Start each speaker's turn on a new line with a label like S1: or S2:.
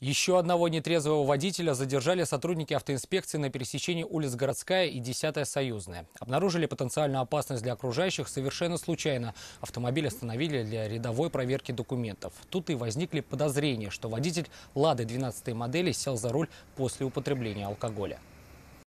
S1: Еще одного нетрезвого водителя задержали сотрудники автоинспекции на пересечении улиц Городская и 10 Союзная. Обнаружили потенциальную опасность для окружающих совершенно случайно. Автомобиль остановили для рядовой проверки документов. Тут и возникли подозрения, что водитель «Лады» 12 модели сел за руль после употребления алкоголя.